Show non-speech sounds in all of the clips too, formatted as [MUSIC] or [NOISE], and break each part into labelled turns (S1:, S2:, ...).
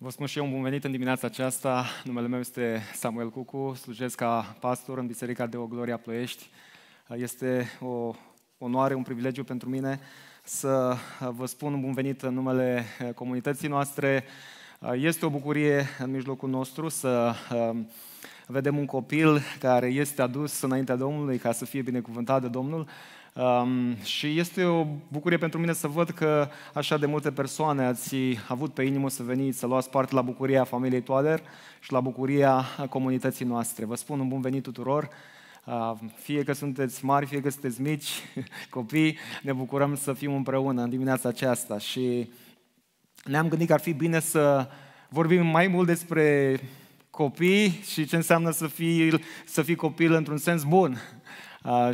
S1: Vă spun și eu un bun venit în dimineața aceasta. Numele meu este Samuel Cucu, slujesc ca pastor în Biserica de o Ploiești. Este o onoare, un privilegiu pentru mine să vă spun un bun venit în numele comunității noastre. Este o bucurie în mijlocul nostru să um, vedem un copil care este adus înaintea Domnului ca să fie binecuvântat de Domnul Um, și este o bucurie pentru mine să văd că așa de multe persoane ați avut pe inimă să veniți, să luați parte la bucuria familiei Toader și la bucuria comunității noastre. Vă spun un bun venit tuturor! Uh, fie că sunteți mari, fie că sunteți mici, [LAUGHS] copii, ne bucurăm să fim împreună în dimineața aceasta și ne-am gândit că ar fi bine să vorbim mai mult despre copii și ce înseamnă să fii, să fii copil într-un sens bun,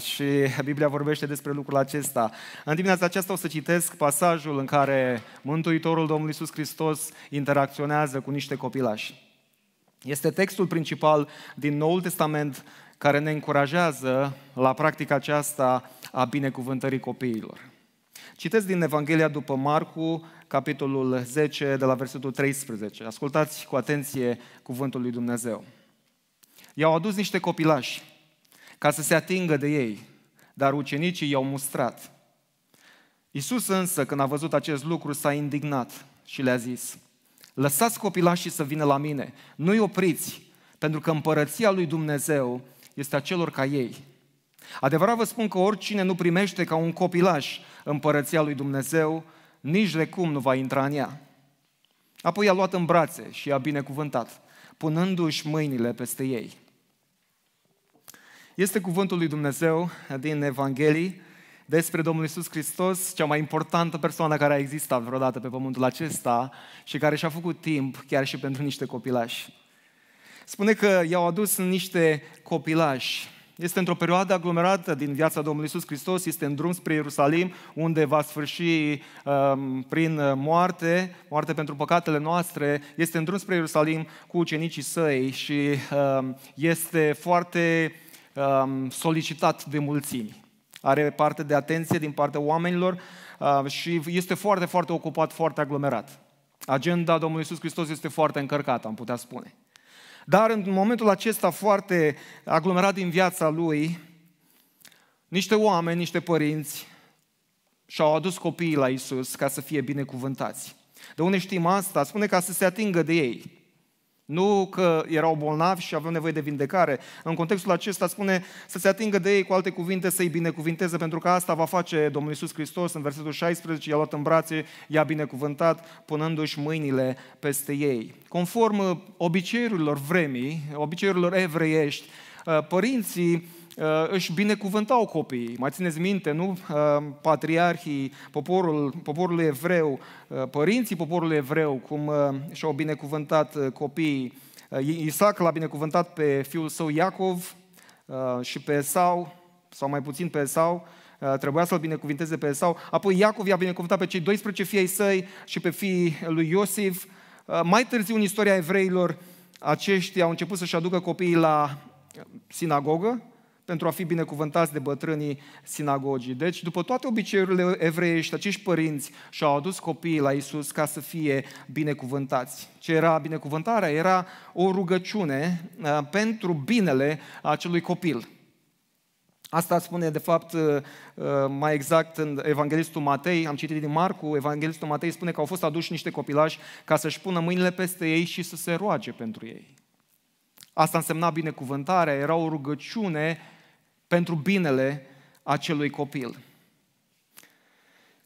S1: și Biblia vorbește despre lucrul acesta. În dimineața aceasta o să citesc pasajul în care Mântuitorul Domnul Iisus Hristos interacționează cu niște copilași. Este textul principal din Noul Testament care ne încurajează la practica aceasta a binecuvântării copiilor. Citesc din Evanghelia după Marcu, capitolul 10, de la versetul 13. Ascultați cu atenție cuvântul lui Dumnezeu. I-au adus niște copilași ca să se atingă de ei, dar ucenicii i-au mustrat. Iisus însă, când a văzut acest lucru, s-a indignat și le-a zis, Lăsați copilașii să vină la mine, nu-i opriți, pentru că împărăția lui Dumnezeu este a celor ca ei. Adevărat vă spun că oricine nu primește ca un copilaș împărăția lui Dumnezeu, nici de cum nu va intra în ea. Apoi i-a luat în brațe și i-a binecuvântat, punându-și mâinile peste ei. Este cuvântul lui Dumnezeu din Evanghelii despre Domnul Isus Hristos, cea mai importantă persoană care a existat vreodată pe pământul acesta și care și-a făcut timp chiar și pentru niște copilași. Spune că i-au adus niște copilași. Este într-o perioadă aglomerată din viața Domnului Isus Hristos, este în drum spre Ierusalim, unde va sfârși um, prin moarte, moarte pentru păcatele noastre, este în drum spre Ierusalim cu ucenicii săi și um, este foarte uh, solicitat de mulțimi. Are parte de atenție din partea oamenilor și este foarte, foarte ocupat, foarte aglomerat. Agenda Domnului Iisus Hristos este foarte încărcată, am putea spune. Dar în momentul acesta foarte aglomerat din viața lui, niște oameni, niște părinți și-au adus copiii la Isus ca să fie binecuvântați. De unde știm asta? Spune ca să se atingă de ei. Nu că erau bolnavi și aveau nevoie de vindecare. În contextul acesta spune să se atingă de ei, cu alte cuvinte, să-i binecuvinteze, pentru că asta va face Domnul Iisus Hristos în versetul 16, i-a luat în brațe, i-a binecuvântat, punându-și mâinile peste ei. Conform uh, obiceiurilor vremii, obiceiurilor evreiești, uh, părinții Uh, își binecuvântau copiii. Mai țineți minte, nu? Uh, patriarhii, poporul, poporul evreu, uh, părinții poporului evreu, cum și-au binecuvântat copiii. Isaac l-a binecuvântat pe fiul său Iacov și pe Esau, sau mai puțin pe Esau, trebuia să-l binecuvinteze pe Esau. Apoi Iacov i-a binecuvântat pe cei 12 ai săi și pe fiii lui Iosif. Mai târziu în istoria evreilor, aceștia au început să-și aducă copiii la sinagogă, pentru a fi binecuvântați de bătrânii sinagogii. Deci, după toate obiceiurile evreiești, acești părinți și-au adus copiii la Isus ca să fie binecuvântați. Ce era binecuvântarea? Era o rugăciune uh, pentru binele acelui copil. Asta spune, de fapt, uh, uh, mai exact în Evanghelistul Matei, am citit din Marcu, Evanghelistul Matei spune că au fost aduși niște copilași ca să-și pună mâinile peste ei și să se roage pentru ei. Asta însemna binecuvântarea, era o rugăciune pentru binele acelui copil.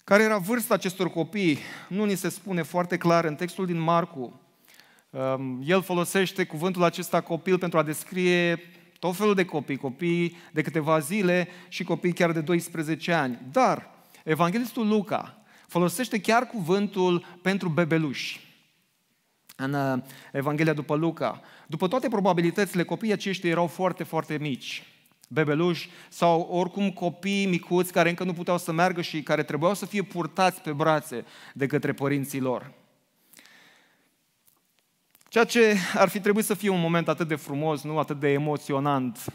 S1: Care era vârsta acestor copii? Nu ni se spune foarte clar în textul din Marcu. Um, el folosește cuvântul acesta copil pentru a descrie tot felul de copii, copii de câteva zile și copii chiar de 12 ani. Dar evanghelistul Luca folosește chiar cuvântul pentru bebeluși în uh, Evanghelia după Luca. După toate probabilitățile, copiii aceștia erau foarte, foarte mici bebeluși sau oricum copii micuți care încă nu puteau să meargă și care trebuiau să fie purtați pe brațe de către părinții lor. Ceea ce ar fi trebuit să fie un moment atât de frumos, nu atât de emoționant,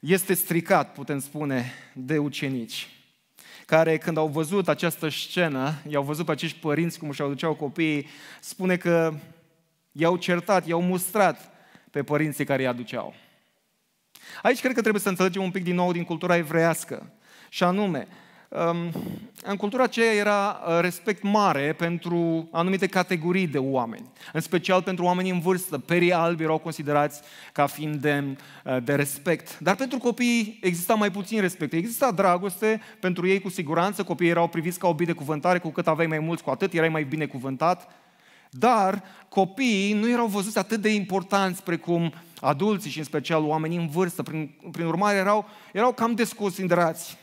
S1: este stricat, putem spune, de ucenici care când au văzut această scenă, i-au văzut pe acești părinți cum își aduceau copiii, spune că i-au certat, i-au mustrat pe părinții care i aduceau. Aici cred că trebuie să înțelegem un pic din nou din cultura evreiască. Și anume, um, în cultura aceea era uh, respect mare pentru anumite categorii de oameni, în special pentru oamenii în vârstă. Perii albi erau considerați ca fiind de, uh, de respect. Dar pentru copii exista mai puțin respect. Exista dragoste pentru ei cu siguranță, copiii erau priviți ca o binecuvântare, cu cât aveai mai mulți, cu atât erai mai binecuvântat. Dar copiii nu erau văzuți atât de importanți precum adulții și în special oamenii în vârstă. Prin, prin urmare, erau, erau cam desconsiderați.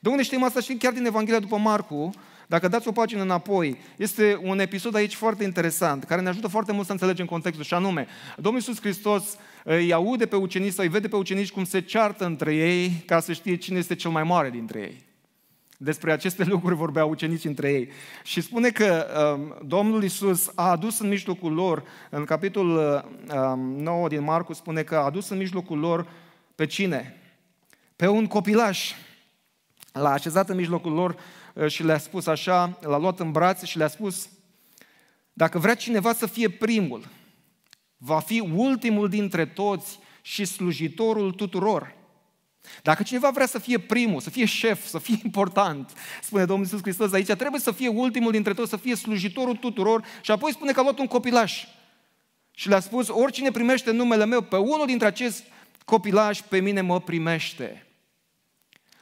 S1: De unde știm asta? Știm chiar din Evanghelia după Marcu, dacă dați o pagină înapoi, este un episod aici foarte interesant, care ne ajută foarte mult să înțelegem contextul, și anume, Domnul Iisus Hristos eh, îi aude pe ucenici sau îi vede pe ucenici cum se ceartă între ei ca să știe cine este cel mai mare dintre ei. Despre aceste lucruri vorbeau ucenicii între ei. Și spune că um, Domnul Isus a adus în mijlocul lor, în capitolul um, 9 din Marcu spune că a adus în mijlocul lor pe cine? Pe un copilaș. L-a așezat în mijlocul lor uh, și le-a spus așa, l-a luat în brațe și le-a spus, dacă vrea cineva să fie primul, va fi ultimul dintre toți și slujitorul tuturor. Dacă cineva vrea să fie primul, să fie șef, să fie [LAUGHS] important, spune Domnul Iisus Hristos aici, trebuie să fie ultimul dintre toți, să fie slujitorul tuturor și apoi spune că a luat un copilaș. Și le-a spus, oricine primește numele meu pe unul dintre acești copilaș, pe mine mă primește.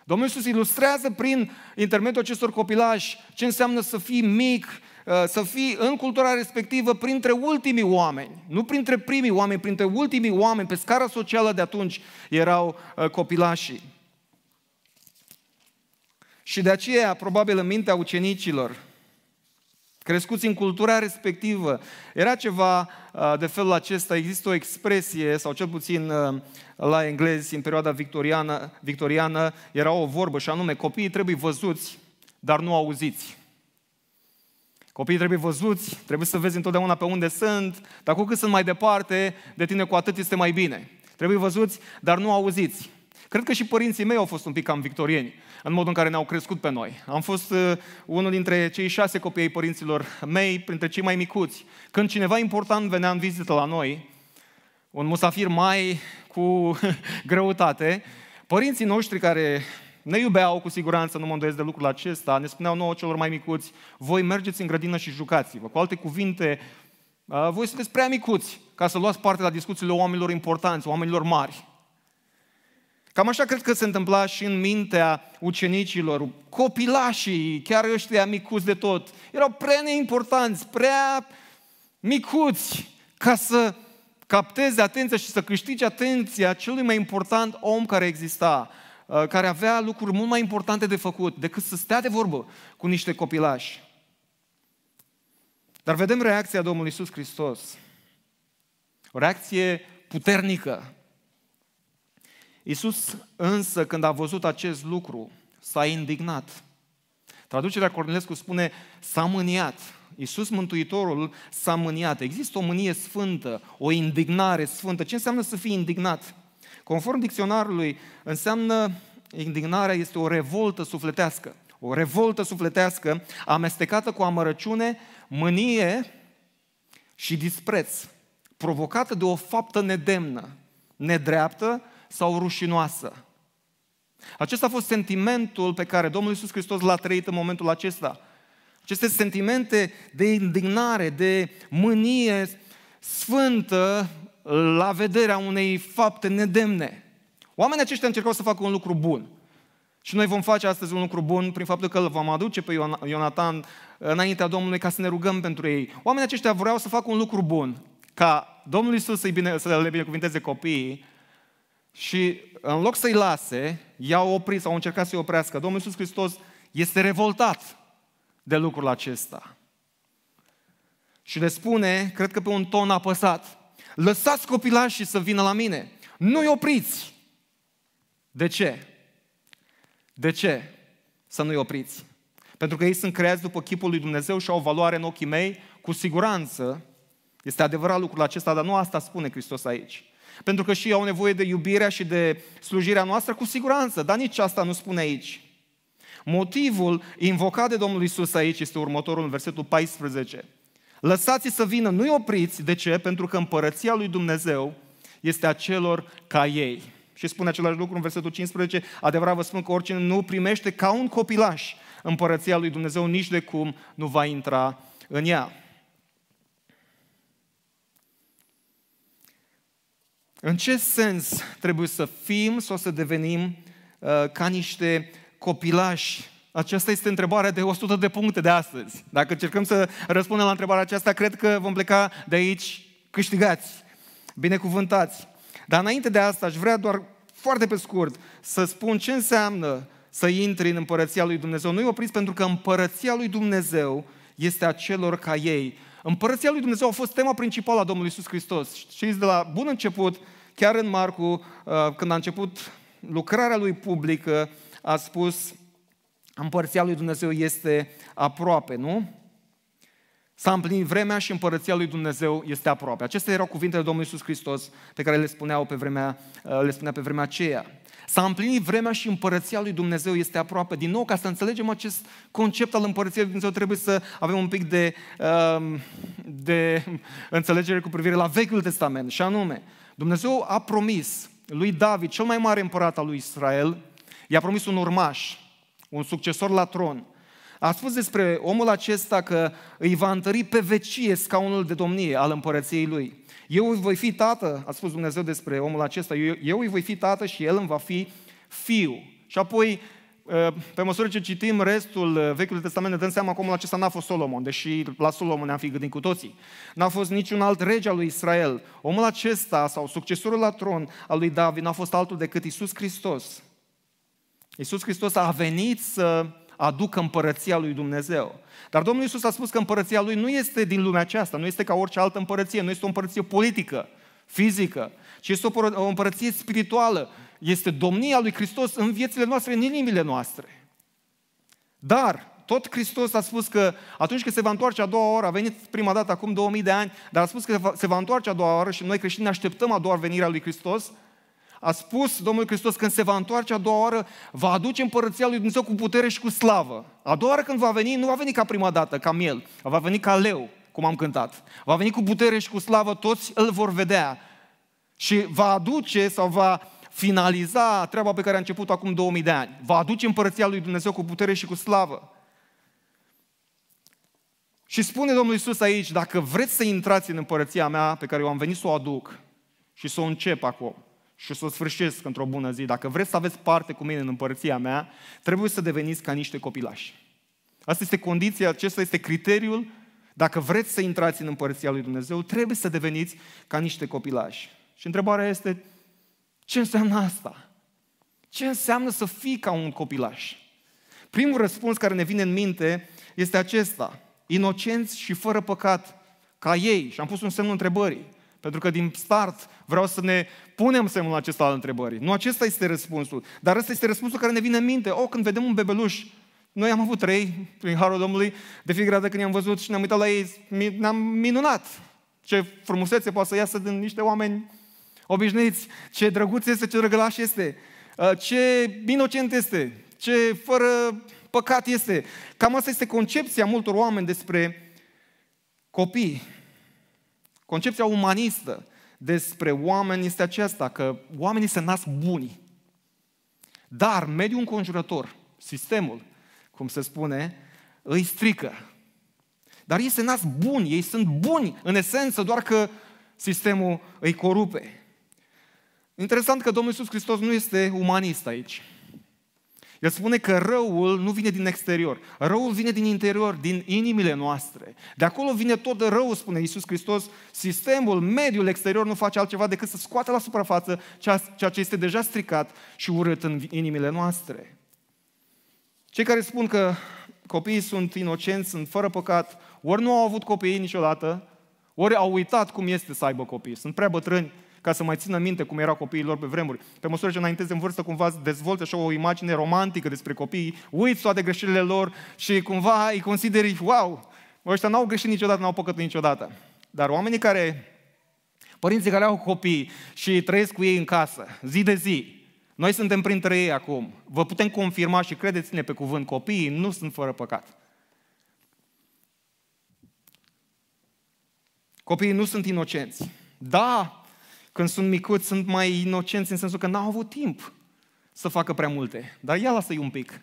S1: Domnul Iisus ilustrează prin intermediul acestor copilași ce înseamnă să fii mic Uh, să fii în cultura respectivă printre ultimii oameni, nu printre primii oameni, printre ultimii oameni, pe scara socială de atunci erau uh, copilașii. Și de aceea, probabil în mintea ucenicilor, crescuți în cultura respectivă, era ceva uh, de felul acesta, există o expresie, sau cel puțin la englezi, în perioada victoriană, victoriană era o vorbă și anume, copiii trebuie văzuți, dar nu auziți. Copiii trebuie văzuți, trebuie să vezi întotdeauna pe unde sunt, dar cu cât sunt mai departe de tine, cu atât este mai bine. Trebuie văzuți, dar nu auziți. Cred că și părinții mei au fost un pic cam victorieni în modul în care ne-au crescut pe noi. Am fost uh, unul dintre cei șase copii ai părinților mei, printre cei mai micuți. Când cineva important venea în vizită la noi, un musafir mai cu [LAUGHS] greutate, părinții noștri care ne iubeau cu siguranță, nu mă îndoiesc de lucrul acesta, ne spuneau nouă celor mai micuți, voi mergeți în grădină și jucați-vă. Cu alte cuvinte, voi sunteți prea micuți ca să luați parte la discuțiile oamenilor importanți, oamenilor mari. Cam așa cred că se întâmpla și în mintea ucenicilor. Copilașii, chiar ăștia micuți de tot, erau prea neimportanți, prea micuți ca să capteze atenția și să câștige atenția celui mai important om care exista. Uh, care avea lucruri mult mai importante de făcut decât să stea de vorbă cu niște copilași. Dar vedem reacția Domnului Isus Hristos. O reacție puternică. Isus însă, când a văzut acest lucru, s-a indignat. Traducerea Cornelescu spune, s-a mâniat. Iisus Mântuitorul s-a mâniat. Există o mânie sfântă, o indignare sfântă. Ce înseamnă să fii indignat? Conform dicționarului, înseamnă indignarea este o revoltă sufletească. O revoltă sufletească amestecată cu amărăciune, mânie și dispreț, provocată de o faptă nedemnă, nedreaptă sau rușinoasă. Acesta a fost sentimentul pe care Domnul Iisus Hristos l-a trăit în momentul acesta. Aceste sentimente de indignare, de mânie sfântă la vederea unei fapte nedemne. Oamenii aceștia încercau să facă un lucru bun. Și noi vom face astăzi un lucru bun prin faptul că îl vom aduce pe Ionatan înaintea Domnului ca să ne rugăm pentru ei. Oamenii aceștia vreau să facă un lucru bun, ca Domnul Isus să, bine, să le binecuvinteze copiii și în loc să-i lase, i-au oprit sau au încercat să-i oprească. Domnul Isus Hristos este revoltat de lucrul acesta. Și le spune, cred că pe un ton apăsat, lăsați copilașii să vină la mine, nu-i opriți, de ce? De ce să nu-i opriți? Pentru că ei sunt creați după chipul lui Dumnezeu și au valoare în ochii mei, cu siguranță este adevărat lucrul acesta, dar nu asta spune Hristos aici. Pentru că și ei au nevoie de iubirea și de slujirea noastră, cu siguranță, dar nici asta nu spune aici. Motivul invocat de Domnul Isus aici este următorul în versetul 14. Lăsați-i să vină, nu-i opriți. De ce? Pentru că împărăția lui Dumnezeu este a celor ca ei. Și spune același lucru în versetul 15, adevărat vă spun că oricine nu primește ca un copilaș împărăția lui Dumnezeu, nici de cum nu va intra în ea. În ce sens trebuie să fim sau să devenim uh, ca niște copilași? Aceasta este întrebarea de 100 de puncte de astăzi. Dacă încercăm să răspundem la întrebarea aceasta, cred că vom pleca de aici câștigați, binecuvântați. Dar înainte de asta aș vrea doar foarte pe scurt să spun ce înseamnă să intri în împărăția lui Dumnezeu. Nu-i opriți pentru că împărăția lui Dumnezeu este a celor ca ei. Împărăția lui Dumnezeu a fost tema principală a Domnului Iisus Hristos. Știți, de la bun început, chiar în Marcu, uh, când a început lucrarea lui publică, a spus împărția lui Dumnezeu este aproape, nu? S-a împlinit vremea și împărăția lui Dumnezeu este aproape. Acestea erau cuvintele Domnului Iisus Hristos pe care le, spuneau pe vremea, uh, le spunea pe vremea aceea. S-a împlinit vremea și împărăția lui Dumnezeu este aproape. Din nou, ca să înțelegem acest concept al împărăției lui Dumnezeu, trebuie să avem un pic de, um, de înțelegere cu privire la Vechiul Testament. Și anume, Dumnezeu a promis lui David, cel mai mare împărat al lui Israel, i-a promis un urmaș, un succesor la tron – a spus despre omul acesta că îi va întări pe vecie scaunul de domnie al împărăției lui. Eu îi voi fi tată, a spus Dumnezeu despre omul acesta, eu, eu îi voi fi tată și el îmi va fi fiu. Și apoi, ă, pe măsură ce citim restul Vechiului Testament, ne dăm seama că omul acesta n-a fost Solomon, deși la Solomon ne-am fi gândit cu toții. N-a fost niciun alt rege al lui Israel. Omul acesta sau succesorul la tron al lui David n-a fost altul decât Isus Hristos. Isus Hristos a venit să aducă împărăția lui Dumnezeu. Dar Domnul Iisus a spus că împărăția lui nu este din lumea aceasta, nu este ca orice altă împărăție, nu este o împărăție politică, fizică, ci este o împărăție spirituală. Este domnia lui Hristos în viețile noastre, în inimile noastre. Dar tot Hristos a spus că atunci când se va întoarce a doua oră, a venit prima dată acum 2000 de ani, dar a spus că se va întoarce a doua oră și noi creștini așteptăm a doua venire a lui Hristos, a spus Domnul Hristos, când se va întoarce a doua oară, va aduce împărăția lui Dumnezeu cu putere și cu slavă. A doua oară când va veni, nu va veni ca prima dată, ca miel, va veni ca leu, cum am cântat. Va veni cu putere și cu slavă, toți îl vor vedea. Și va aduce sau va finaliza treaba pe care a început acum 2000 de ani. Va aduce împărăția lui Dumnezeu cu putere și cu slavă. Și spune Domnul Isus aici, dacă vreți să intrați în împărăția mea pe care eu am venit să o aduc și să o încep acum, și o să o sfârșesc într-o bună zi, dacă vreți să aveți parte cu mine în împărăția mea, trebuie să deveniți ca niște copilași. Asta este condiția, acesta este criteriul. Dacă vreți să intrați în împărăția lui Dumnezeu, trebuie să deveniți ca niște copilași. Și întrebarea este, ce înseamnă asta? Ce înseamnă să fii ca un copilaș? Primul răspuns care ne vine în minte este acesta. Inocenți și fără păcat ca ei. Și am pus un semn întrebării. Pentru că din start vreau să ne Punem semnul acesta al întrebării. Nu acesta este răspunsul. Dar ăsta este răspunsul care ne vine în minte. O, oh, când vedem un bebeluș, noi am avut trei, prin Harul Domnului, de fiecare dată când i-am văzut și ne-am uitat la ei, ne-am minunat. Ce frumusețe poate să iasă din niște oameni obișnuiți, ce drăguț este, ce drăgălaș este, uh, ce inocent este, ce fără păcat este. Cam asta este concepția multor oameni despre copii. Concepția umanistă despre oameni este aceasta, că oamenii se nasc buni. Dar mediul înconjurător, sistemul, cum se spune, îi strică. Dar ei se nasc buni, ei sunt buni în esență, doar că sistemul îi corupe. Interesant că Domnul Iisus Hristos nu este umanist aici. El spune că răul nu vine din exterior, răul vine din interior, din inimile noastre. De acolo vine tot răul, spune Iisus Hristos, sistemul, mediul exterior nu face altceva decât să scoată la suprafață ceea ce este deja stricat și urât în inimile noastre. Cei care spun că copiii sunt inocenți, sunt fără păcat, ori nu au avut copii niciodată, ori au uitat cum este să aibă copii, sunt prea bătrâni ca să mai țină minte cum erau copiii lor pe vremuri. Pe măsură ce înaintezi în vârstă, cumva îți dezvoltă și o imagine romantică despre copii, uiți toate greșelile lor și cumva îi consideri, wow, ăștia n-au greșit niciodată, n-au păcătuit niciodată. Dar oamenii care, părinții care au copii și trăiesc cu ei în casă, zi de zi, noi suntem printre ei acum. Vă putem confirma și credeți-ne pe cuvânt, copiii nu sunt fără păcat. Copiii nu sunt inocenți. Da, când sunt micuți, sunt mai inocenți în sensul că n-au avut timp să facă prea multe. Dar ia lasă-i un pic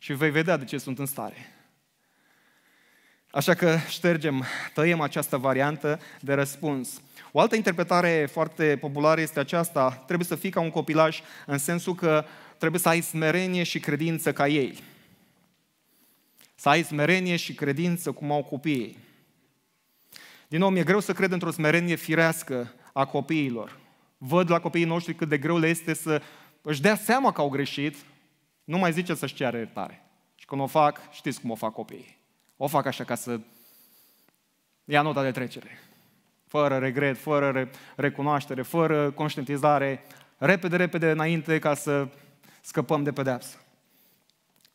S1: și vei vedea de ce sunt în stare. Așa că ștergem, tăiem această variantă de răspuns. O altă interpretare foarte populară este aceasta, trebuie să fii ca un copilaj în sensul că trebuie să ai smerenie și credință ca ei. Să ai smerenie și credință cum au copiii. Din nou, mi-e greu să cred într-o smerenie firească a copiilor. Văd la copiii noștri cât de greu le este să își dea seama că au greșit, nu mai zice să-și ceară iertare. Și când o fac, știți cum o fac copiii. O fac așa ca să ia nota de trecere. Fără regret, fără recunoaștere, fără conștientizare, repede, repede înainte ca să scăpăm de pedeapsă,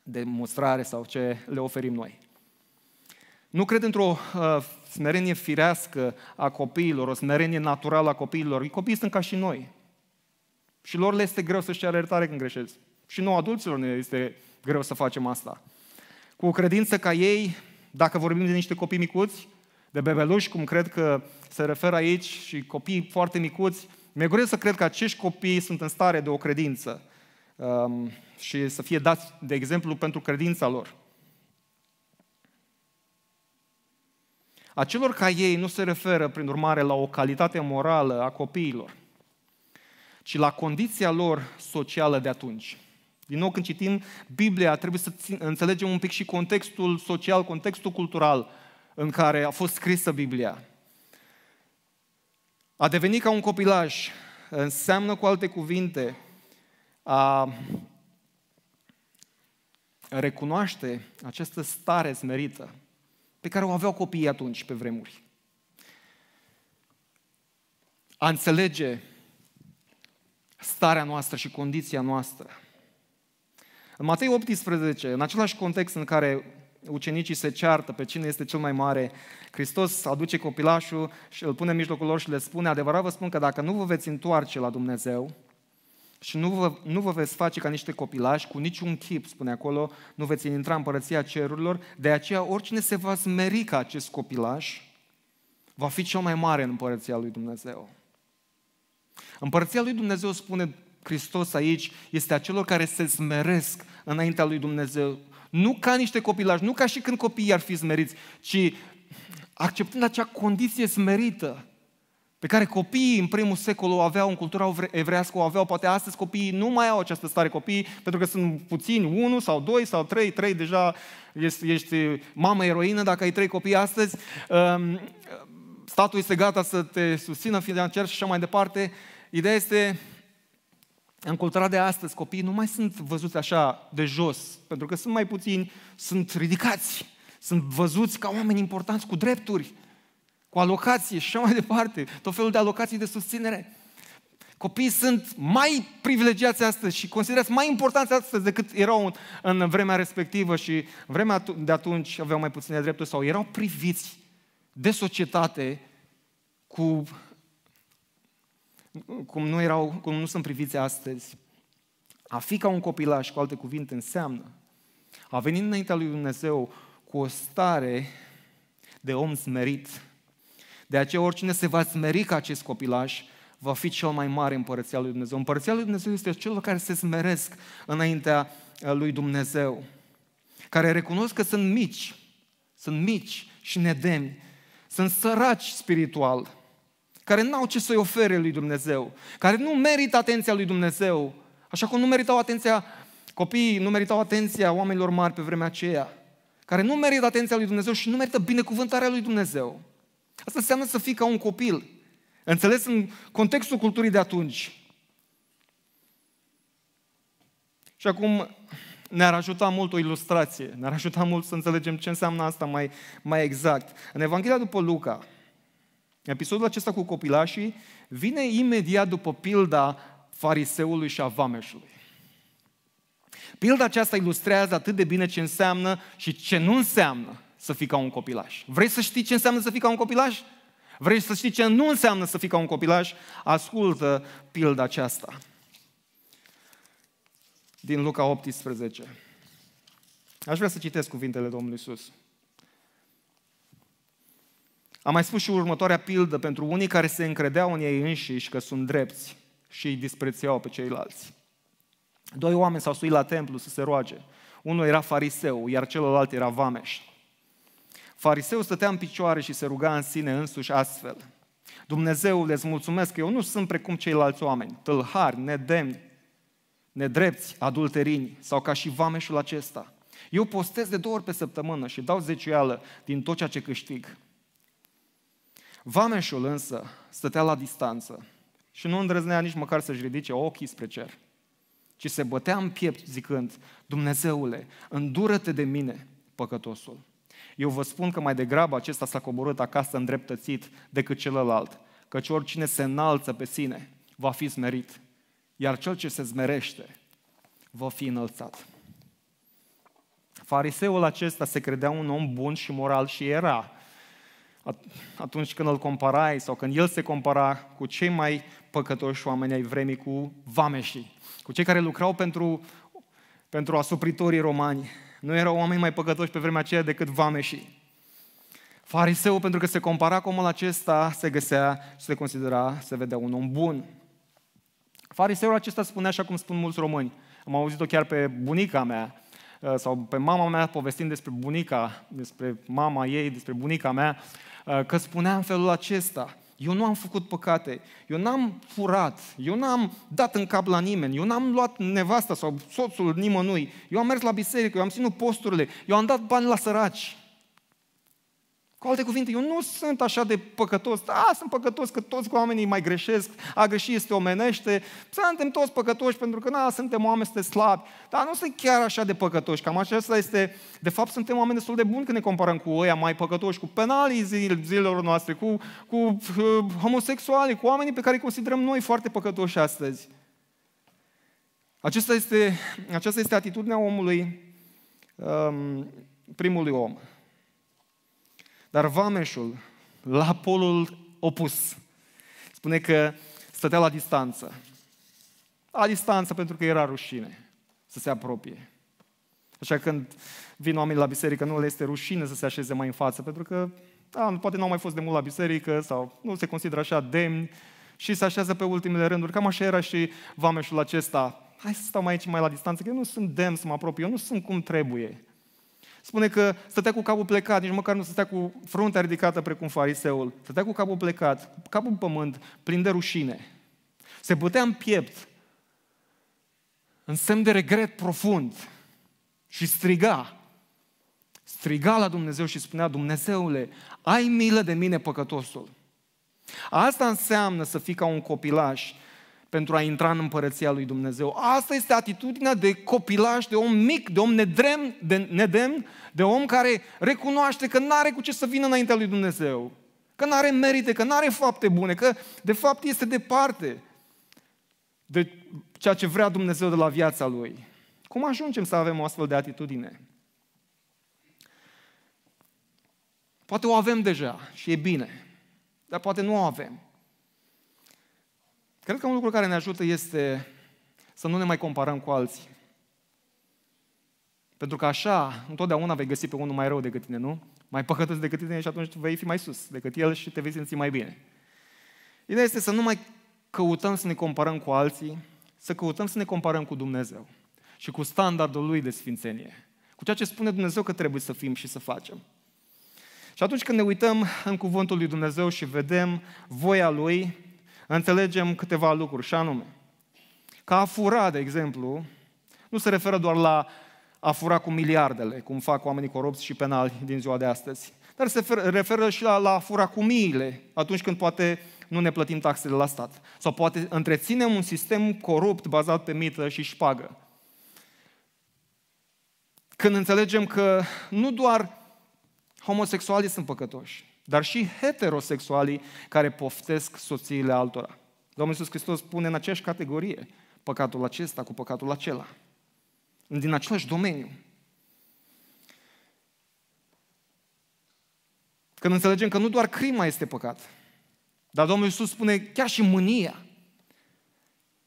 S1: de mustrare sau ce le oferim noi. Nu cred într-o uh, smerenie firească a copiilor, o smerenie naturală a copiilor. Copiii sunt ca și noi. Și lor le este greu să-și ceară iertare când greșesc. Și nouă adulților ne este greu să facem asta. Cu o credință ca ei, dacă vorbim de niște copii micuți, de bebeluși, cum cred că se referă aici, și copii foarte micuți, mi-e greu să cred că acești copii sunt în stare de o credință um, și să fie dați de exemplu pentru credința lor. Acelor ca ei nu se referă, prin urmare, la o calitate morală a copiilor, ci la condiția lor socială de atunci. Din nou, când citim Biblia, trebuie să înțelegem un pic și contextul social, contextul cultural în care a fost scrisă Biblia. A deveni ca un copilaj înseamnă, cu alte cuvinte, a recunoaște această stare smerită pe care o aveau copiii atunci, pe vremuri. A înțelege starea noastră și condiția noastră. În Matei 18, în același context în care ucenicii se ceartă pe cine este cel mai mare, Hristos aduce copilașul și îl pune în mijlocul lor și le spune, adevărat vă spun că dacă nu vă veți întoarce la Dumnezeu, și nu vă, nu vă veți face ca niște copilași, cu niciun chip, spune acolo, nu veți intra în împărăția cerurilor. De aceea, oricine se va smeri ca acest copilaș, va fi cel mai mare în împărăția lui Dumnezeu. Împărăția lui Dumnezeu, spune Hristos aici, este a celor care se smeresc înaintea lui Dumnezeu. Nu ca niște copilași, nu ca și când copiii ar fi smeriți, ci acceptând acea condiție smerită, pe care copiii în primul secol o aveau, în cultura evrească o aveau, poate astăzi copiii nu mai au această stare copiii, pentru că sunt puțini, unu sau doi sau trei, trei deja ești, ești mamă eroină dacă ai trei copii astăzi, um, statul este gata să te susțină financiar și așa mai departe. Ideea este, în cultura de astăzi, copiii nu mai sunt văzuți așa de jos, pentru că sunt mai puțini, sunt ridicați, sunt văzuți ca oameni importanți cu drepturi, cu alocații și așa mai departe, tot felul de alocații de susținere. Copiii sunt mai privilegiați astăzi și considerați mai importanți astăzi decât erau în vremea respectivă și în vremea de atunci aveau mai puține drepturi sau erau priviți de societate cu cum nu, erau, cum nu sunt priviți astăzi. A fi ca un copilaș, cu alte cuvinte, înseamnă a venit înaintea lui Dumnezeu cu o stare de om smerit, de aceea oricine se va smeri ca acest copilaș va fi cel mai mare împărăția lui Dumnezeu. Împărăția lui Dumnezeu este cel care se smeresc înaintea uh, lui Dumnezeu, care recunosc că sunt mici, sunt mici și nedemni, sunt săraci spiritual, care n-au ce să-i ofere lui Dumnezeu, care nu merită atenția lui Dumnezeu, așa cum nu meritau atenția copiii, nu meritau atenția oamenilor mari pe vremea aceea, care nu merită atenția lui Dumnezeu și nu merită binecuvântarea lui Dumnezeu. Asta înseamnă să fii ca un copil. Înțeles în contextul culturii de atunci. Și acum ne-ar ajuta mult o ilustrație, ne-ar ajuta mult să înțelegem ce înseamnă asta mai, mai exact. În Evanghelia după Luca, episodul acesta cu copilașii vine imediat după pilda fariseului și a vameșului. Pilda aceasta ilustrează atât de bine ce înseamnă și ce nu înseamnă să fii ca un copilaș. Vrei să știi ce înseamnă să fii ca un copilaș? Vrei să știi ce nu înseamnă să fii ca un copilaș? Ascultă pilda aceasta. Din Luca 18. Aș vrea să citesc cuvintele Domnului Iisus. Am mai spus și următoarea pildă pentru unii care se încredeau în ei înșiși că sunt drepți și îi disprețiau pe ceilalți. Doi oameni s-au suit la templu să se roage. Unul era fariseu, iar celălalt era vameș. Fariseul stătea în picioare și se ruga în sine însuși astfel. Dumnezeule, îți mulțumesc că eu nu sunt precum ceilalți oameni, tâlhari, nedemni, nedrepți, adulterini sau ca și vameșul acesta. Eu postez de două ori pe săptămână și dau zeciuială din tot ceea ce câștig. Vameșul însă stătea la distanță și nu îndrăznea nici măcar să-și ridice ochii spre cer, ci se bătea în piept zicând, Dumnezeule, îndură-te de mine, păcătosul. Eu vă spun că mai degrabă acesta s-a coborât acasă îndreptățit decât celălalt, căci oricine se înalță pe sine va fi smerit, iar cel ce se zmerește va fi înălțat. Fariseul acesta se credea un om bun și moral și era. Atunci când îl comparai sau când el se compara cu cei mai păcătoși oameni ai vremii, cu vameșii, cu cei care lucrau pentru, pentru asupritorii romani, nu erau oameni mai păcătoși pe vremea aceea decât vameșii. Fariseul, pentru că se compara cu omul acesta, se găsea și se considera, se vedea un om bun. Fariseul acesta spunea așa cum spun mulți români. Am auzit-o chiar pe bunica mea, uh, sau pe mama mea povestind despre bunica, despre mama ei, despre bunica mea, uh, că spunea în felul acesta. Eu nu am făcut păcate, eu n-am furat, eu n-am dat în cap la nimeni, eu n-am luat nevasta sau soțul nimănui, eu am mers la biserică, eu am ținut posturile, eu am dat bani la săraci. Cu alte cuvinte, eu nu sunt așa de păcătos. Da, sunt păcătos că toți oamenii mai greșesc, a greși este omenește. Suntem toți păcătoși pentru că, na, suntem oameni, suntem slabi. Dar nu sunt chiar așa de păcătoși. Cam acesta este, de fapt, suntem oameni destul de buni când ne comparăm cu ăia mai păcătoși, cu penalii zilelor noastre, cu, cu uh, homosexuali, cu oamenii pe care îi considerăm noi foarte păcătoși astăzi. Acesta este, aceasta este atitudinea omului, um, primului om. Dar vameșul, la polul opus, spune că stătea la distanță. La distanță pentru că era rușine să se apropie. Așa când vin oamenii la biserică, nu le este rușine să se așeze mai în față, pentru că da, poate n-au mai fost de mult la biserică sau nu se consideră așa demni și se așează pe ultimele rânduri. Cam așa era și vameșul acesta. Hai să stau mai aici, mai la distanță, că eu nu sunt demn să mă apropii, eu nu sunt cum trebuie. Spune că stătea cu capul plecat, nici măcar nu stătea cu fruntea ridicată precum fariseul. Stătea cu capul plecat, cu capul în pământ, plin de rușine. Se bătea în piept, în semn de regret profund și striga. Striga la Dumnezeu și spunea, Dumnezeule, ai milă de mine păcătosul. Asta înseamnă să fii ca un copilaș pentru a intra în împărăția lui Dumnezeu. Asta este atitudinea de copilaș, de om mic, de om nedrem, de nedemn, de om care recunoaște că nu are cu ce să vină înaintea lui Dumnezeu. Că nu are merite, că nu are fapte bune, că de fapt este departe de ceea ce vrea Dumnezeu de la viața lui. Cum ajungem să avem o astfel de atitudine? Poate o avem deja și e bine, dar poate nu o avem. Cred că un lucru care ne ajută este să nu ne mai comparăm cu alții. Pentru că așa, întotdeauna vei găsi pe unul mai rău decât tine, nu? Mai păcătos decât tine și atunci vei fi mai sus decât el și te vei simți mai bine. Ideea este să nu mai căutăm să ne comparăm cu alții, să căutăm să ne comparăm cu Dumnezeu și cu standardul Lui de sfințenie, cu ceea ce spune Dumnezeu că trebuie să fim și să facem. Și atunci când ne uităm în cuvântul lui Dumnezeu și vedem voia Lui, înțelegem câteva lucruri, și anume, că a fura, de exemplu, nu se referă doar la a fura cu miliardele, cum fac oamenii corupți și penali din ziua de astăzi, dar se referă și la, la a fura cu miile, atunci când poate nu ne plătim taxele la stat. Sau poate întreținem un sistem corupt bazat pe mită și șpagă. Când înțelegem că nu doar homosexualii sunt păcătoși, dar și heterosexualii care poftesc soțiile altora. Domnul Iisus Hristos pune în aceeași categorie păcatul acesta cu păcatul acela. Din același domeniu. Când înțelegem că nu doar crima este păcat, dar Domnul Iisus spune chiar și mânia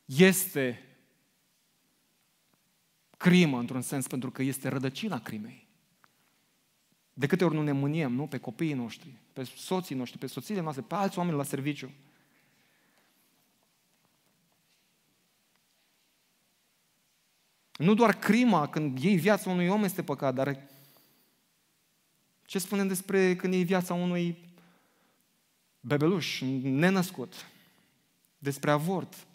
S1: este crimă într-un sens pentru că este rădăcina crimei. De câte ori nu ne mâniem, nu? Pe copiii noștri, pe soții noștri, pe soțiile noastre, pe alți oameni la serviciu. Nu doar crima, când iei viața unui om este păcat, dar ce spunem despre când iei viața unui bebeluș, nenăscut? Despre avort.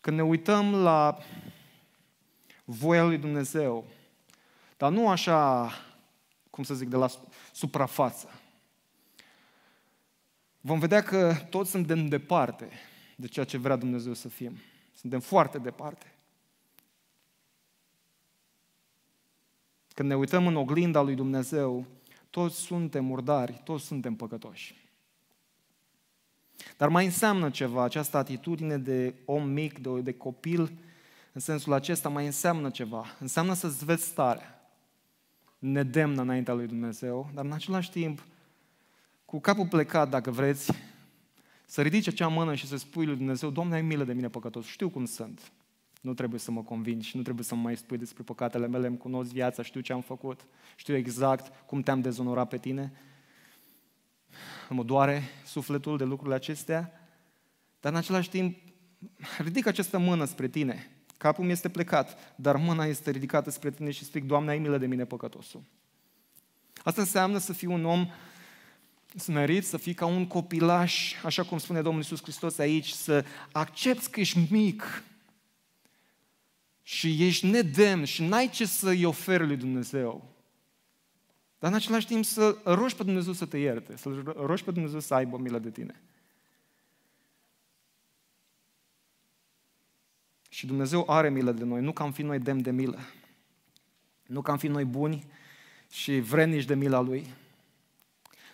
S1: Când ne uităm la voia lui Dumnezeu, dar nu așa, cum să zic, de la suprafață. Vom vedea că toți suntem departe de ceea ce vrea Dumnezeu să fim. Suntem foarte departe. Când ne uităm în oglinda lui Dumnezeu, toți suntem murdari, toți suntem păcătoși. Dar mai înseamnă ceva, această atitudine de om mic, de, de copil, în sensul acesta mai înseamnă ceva. Înseamnă să-ți vezi starea nedemnă înaintea lui Dumnezeu, dar în același timp, cu capul plecat, dacă vreți, să ridici acea mână și să spui lui Dumnezeu, Doamne, ai milă de mine păcătos, știu cum sunt. Nu trebuie să mă convingi, nu trebuie să mă mai spui despre păcatele mele, îmi cunosc viața, știu ce am făcut, știu exact cum te-am dezonorat pe tine. Mă doare sufletul de lucrurile acestea, dar în același timp ridic această mână spre tine Capul mi este plecat, dar mâna este ridicată spre tine și strig, Doamne, ai milă de mine păcătosul. Asta înseamnă să fii un om smerit, să fii ca un copilaș, așa cum spune Domnul Iisus Hristos aici, să accepti că ești mic și ești nedemn și n-ai ce să-i oferi lui Dumnezeu. Dar în același timp să rogi pe Dumnezeu să te ierte, să rogi pe Dumnezeu să aibă milă de tine. Și Dumnezeu are milă de noi, nu că am fi noi demn de milă, nu că am fi noi buni și vrenici de mila Lui.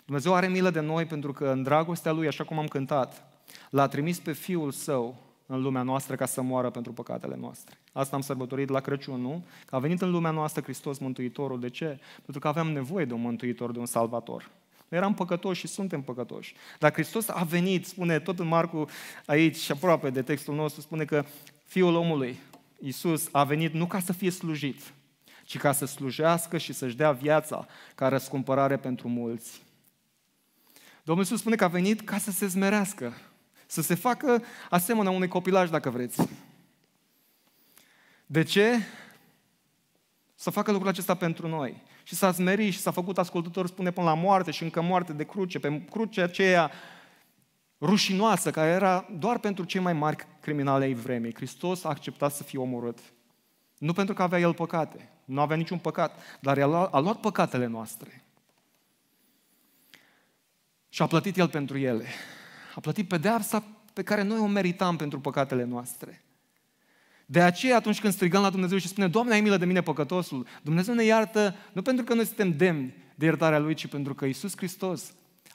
S1: Dumnezeu are milă de noi pentru că în dragostea Lui, așa cum am cântat, l-a trimis pe Fiul Său în lumea noastră ca să moară pentru păcatele noastre. Asta am sărbătorit la Crăciun, nu? Că a venit în lumea noastră Hristos Mântuitorul. De ce? Pentru că aveam nevoie de un Mântuitor, de un Salvator. Noi eram păcătoși și suntem păcătoși. Dar Hristos a venit, spune tot în Marcu aici și aproape de textul nostru, spune că Fiul omului, Iisus, a venit nu ca să fie slujit, ci ca să slujească și să-și dea viața ca răscumpărare pentru mulți. Domnul Iisus spune că a venit ca să se zmerească, să se facă asemenea unui copilaj, dacă vreți. De ce? Să facă lucrul acesta pentru noi. Și s-a zmerit și s-a făcut ascultător, spune, până la moarte și încă moarte de cruce. Pe cruce aceea rușinoasă, care era doar pentru cei mai mari criminali ai vremii. Hristos a acceptat să fie omorât. Nu pentru că avea el păcate, nu avea niciun păcat, dar el a luat păcatele noastre. Și a plătit el pentru ele. A plătit pedeapsa pe care noi o meritam pentru păcatele noastre. De aceea atunci când strigăm la Dumnezeu și spune, Doamne, ai milă de mine păcătosul, Dumnezeu ne iartă nu pentru că noi suntem demni de iertarea Lui, ci pentru că Isus Hristos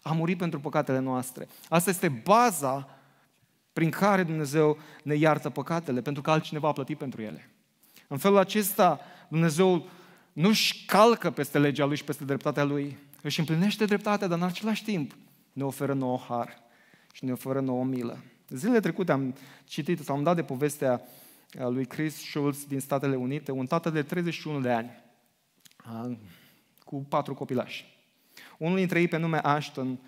S1: a murit pentru păcatele noastre. Asta este baza prin care Dumnezeu ne iartă păcatele, pentru că altcineva a plătit pentru ele. În felul acesta, Dumnezeu nu-și calcă peste legea Lui și peste dreptatea Lui, își împlinește dreptatea, dar în același timp ne oferă nouă har și ne oferă nouă milă. Zilele trecute am citit sau am dat de povestea uh, lui Chris Schulz din Statele Unite, un tată de 31 de ani, uh, cu patru copilași. Unul dintre ei pe nume Ashton,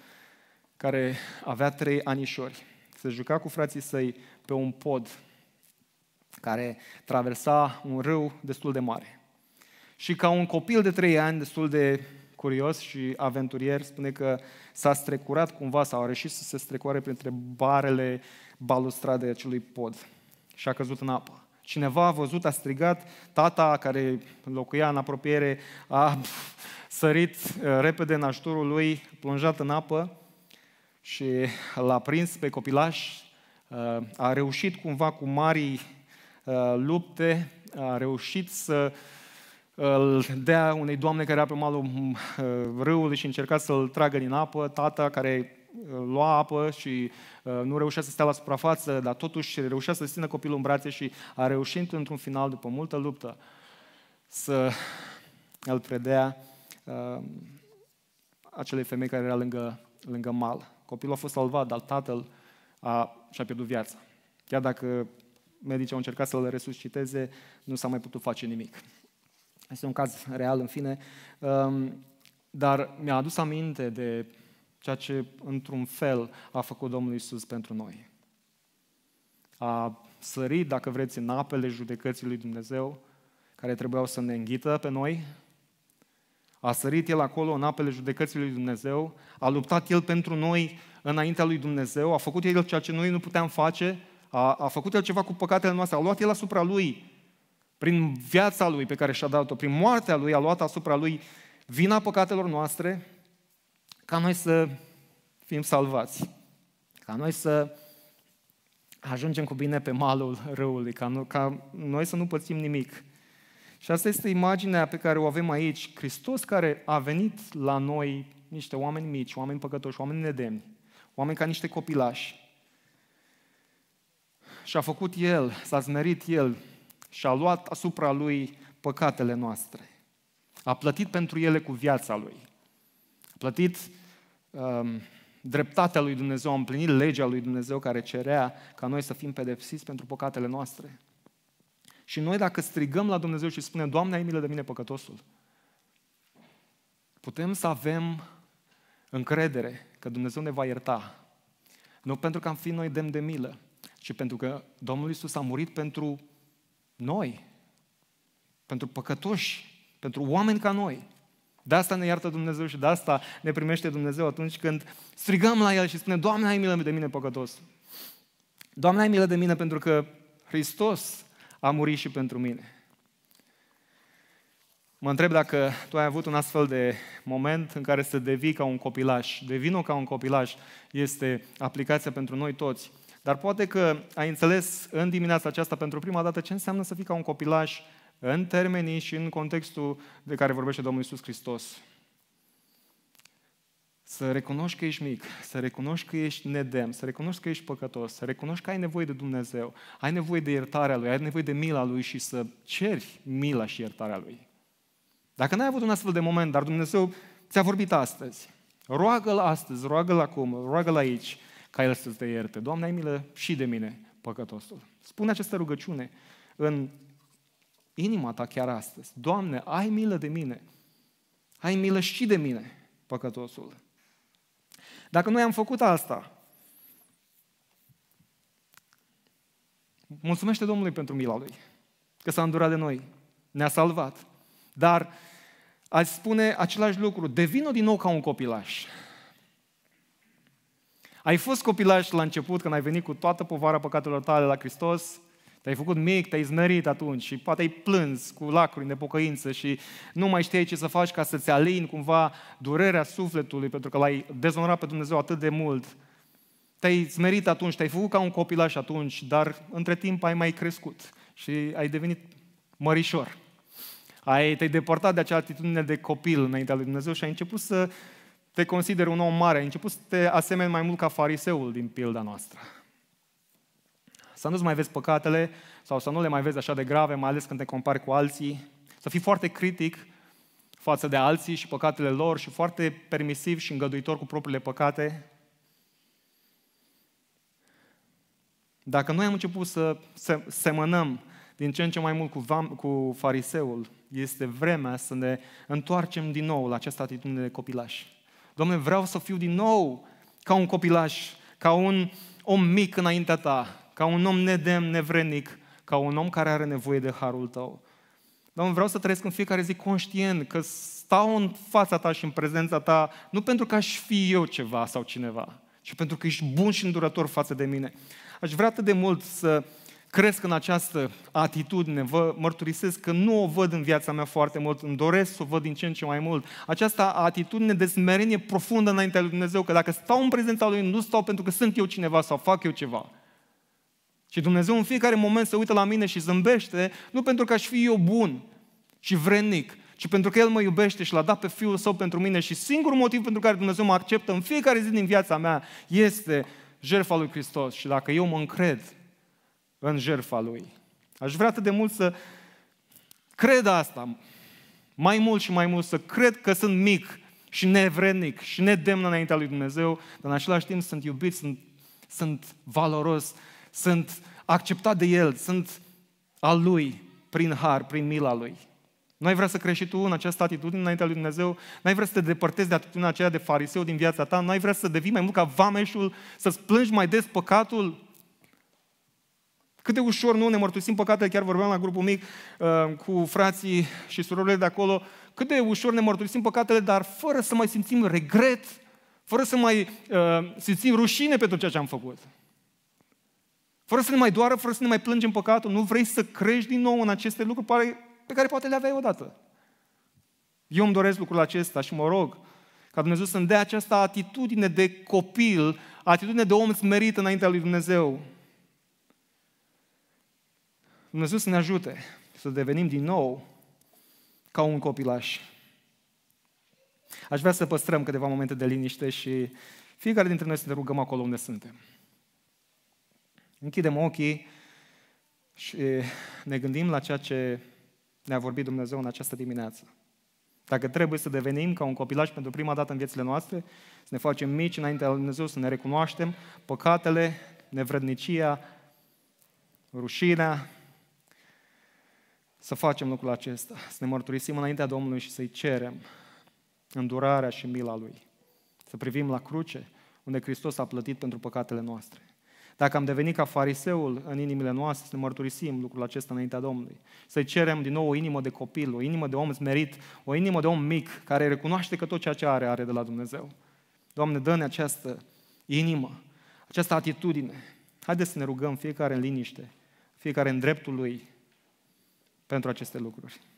S1: care avea trei anișori, se juca cu frații săi pe un pod care traversa un râu destul de mare. Și ca un copil de trei ani, destul de curios și aventurier, spune că s-a strecurat cumva, sau a reușit să se strecoare printre barele balustradei acelui pod și a căzut în apă. Cineva a văzut, a strigat, tata care locuia în apropiere a sărit uh, repede în ajutorul lui, plonjat în apă și l-a prins pe copilaș. Uh, a reușit cumva cu mari uh, lupte, a reușit să îl dea unei doamne care era pe malul râului și încerca să-l tragă din apă. Tata, care lua apă și uh, nu reușea să stea la suprafață, dar totuși reușea să țină copilul în brațe și a reușit într-un final, după multă luptă, să îl predea uh, acelei femei care era lângă, lângă mal. Copilul a fost salvat, dar tatăl a, și-a pierdut viața. Chiar dacă medicii au încercat să-l resusciteze, nu s-a mai putut face nimic. Este un caz real, în fine. Um, dar mi-a adus aminte de ceea ce într-un fel a făcut Domnul Isus pentru noi. A sărit, dacă vreți, în apele judecății lui Dumnezeu, care trebuiau să ne înghită pe noi, a sărit El acolo în apele judecății lui Dumnezeu, a luptat El pentru noi înaintea lui Dumnezeu, a făcut El ceea ce noi nu puteam face, a, a făcut El ceva cu păcatele noastre, a luat El asupra Lui, prin viața Lui pe care și-a dat-o, prin moartea Lui, a luat asupra Lui vina păcatelor noastre, ca noi să fim salvați, ca noi să ajungem cu bine pe malul râului, ca, nu, ca noi să nu pățim nimic. Și asta este imaginea pe care o avem aici. Hristos care a venit la noi, niște oameni mici, oameni păcătoși, oameni nedemni, oameni ca niște copilași. Și a făcut El, s-a zmerit El și a luat asupra Lui păcatele noastre. A plătit pentru ele cu viața Lui plătit um, dreptatea lui Dumnezeu, a împlinit legea lui Dumnezeu care cerea ca noi să fim pedepsiți pentru păcatele noastre. Și noi dacă strigăm la Dumnezeu și spunem, Doamne, ai milă de mine păcătosul, putem să avem încredere că Dumnezeu ne va ierta. Nu pentru că am fi noi demn de milă, ci pentru că Domnul Isus a murit pentru noi, pentru păcătoși, pentru oameni ca noi. De asta ne iartă Dumnezeu și de asta ne primește Dumnezeu atunci când strigăm la El și spunem: Doamne, ai milă de mine păcătos. Doamne, ai milă de mine pentru că Hristos a murit și pentru mine. Mă întreb dacă tu ai avut un astfel de moment în care să devii ca un copilaș. Devino ca un copilaș este aplicația pentru noi toți. Dar poate că ai înțeles în dimineața aceasta pentru prima dată ce înseamnă să fii ca un copilaș în termenii și în contextul de care vorbește Domnul Isus Hristos. Să recunoști că ești mic, să recunoști că ești nedem, să recunoști că ești păcătos, să recunoști că ai nevoie de Dumnezeu, ai nevoie de iertarea Lui, ai nevoie de mila Lui și să ceri mila și iertarea Lui. Dacă n-ai avut un astfel de moment, dar Dumnezeu ți-a vorbit astăzi, roagă-L astăzi, roagă-L acum, roagă-L aici, ca El să te ierte. Doamne, ai milă și de mine, păcătosul. Spune această rugăciune în inima ta chiar astăzi. Doamne, ai milă de mine. Ai milă și de mine, păcătosul. Dacă noi am făcut asta, mulțumește Domnului pentru mila Lui, că s-a îndurat de noi, ne-a salvat. Dar aș spune același lucru, devină din nou ca un copilaș. Ai fost copilaș la început, când ai venit cu toată povara păcatelor tale la Hristos, te-ai făcut mic, te-ai zmerit atunci și poate ai plâns cu lacrimi de pocăință și nu mai știi ce să faci ca să-ți alini cumva durerea sufletului pentru că l-ai dezonorat pe Dumnezeu atât de mult. Te-ai smerit atunci, te-ai făcut ca un copilaș atunci, dar între timp ai mai crescut și ai devenit mărișor. Ai, te-ai depărtat de acea atitudine de copil înaintea lui Dumnezeu și ai început să te consideri un om mare, ai început să te asemeni mai mult ca fariseul din pilda noastră. Să nu-ți mai vezi păcatele sau să nu le mai vezi așa de grave, mai ales când te compari cu alții. Să fii foarte critic față de alții și păcatele lor și foarte permisiv și îngăduitor cu propriile păcate. Dacă noi am început să se, semănăm din ce în ce mai mult cu, vam, cu fariseul, este vremea să ne întoarcem din nou la această atitudine de copilaș. Domnule, vreau să fiu din nou ca un copilaș, ca un om mic înaintea ta, ca un om nedemn, nevrenic, ca un om care are nevoie de harul tău. Domnul, vreau să trăiesc în fiecare zi conștient că stau în fața ta și în prezența ta, nu pentru că aș fi eu ceva sau cineva, ci pentru că ești bun și îndurător față de mine. Aș vrea atât de mult să cresc în această atitudine, vă mărturisesc că nu o văd în viața mea foarte mult, îmi doresc să o văd din ce în ce mai mult. Această atitudine de smerenie profundă înaintea lui Dumnezeu, că dacă stau în prezența lui, nu stau pentru că sunt eu cineva sau fac eu ceva, și Dumnezeu în fiecare moment se uită la mine și zâmbește, nu pentru că aș fi eu bun și vrenic, ci pentru că El mă iubește și l-a dat pe Fiul Său pentru mine și singurul motiv pentru care Dumnezeu mă acceptă în fiecare zi din viața mea este jertfa lui Hristos și dacă eu mă încred în jertfa Lui. Aș vrea atât de mult să cred asta, mai mult și mai mult să cred că sunt mic și nevrednic și nedemn înaintea lui Dumnezeu, dar în același timp sunt iubit, sunt, sunt valoros, sunt acceptat de El, sunt al Lui, prin har, prin mila Lui. Nu ai vrea să crești și tu în această atitudine înaintea lui Dumnezeu? Nu ai vrea să te depărtezi de atitudinea aceea de fariseu din viața ta? Nu ai vrea să devii mai mult ca vameșul, să-ți plângi mai des păcatul? Cât de ușor nu ne mărturisim păcatele, chiar vorbeam la grupul mic uh, cu frații și surorile de acolo, cât de ușor ne mărturisim păcatele, dar fără să mai simțim regret, fără să mai uh, simțim rușine pentru ceea ce am făcut. Fără să ne mai doară, fără să ne mai plângem păcatul, nu vrei să crești din nou în aceste lucruri pe care poate le aveai odată. Eu îmi doresc lucrul acesta și mă rog ca Dumnezeu să-mi dea această atitudine de copil, atitudine de om smerit înaintea lui Dumnezeu. Dumnezeu să ne ajute să devenim din nou ca un copilaș. Aș vrea să păstrăm câteva momente de liniște și fiecare dintre noi să ne rugăm acolo unde suntem. Închidem ochii și ne gândim la ceea ce ne-a vorbit Dumnezeu în această dimineață. Dacă trebuie să devenim ca un copilaj pentru prima dată în viețile noastre, să ne facem mici înainte al Dumnezeu, să ne recunoaștem păcatele, nevrednicia, rușinea, să facem lucrul acesta, să ne mărturisim înaintea Domnului și să-i cerem îndurarea și mila Lui. Să privim la cruce, unde Hristos a plătit pentru păcatele noastre. Dacă am devenit ca fariseul în inimile noastre, să ne mărturisim lucrul acesta înaintea Domnului. Să-i cerem din nou o inimă de copil, o inimă de om smerit, o inimă de om mic, care recunoaște că tot ceea ce are, are de la Dumnezeu. Doamne, dă-ne această inimă, această atitudine. Haideți să ne rugăm fiecare în liniște, fiecare în dreptul lui pentru aceste lucruri.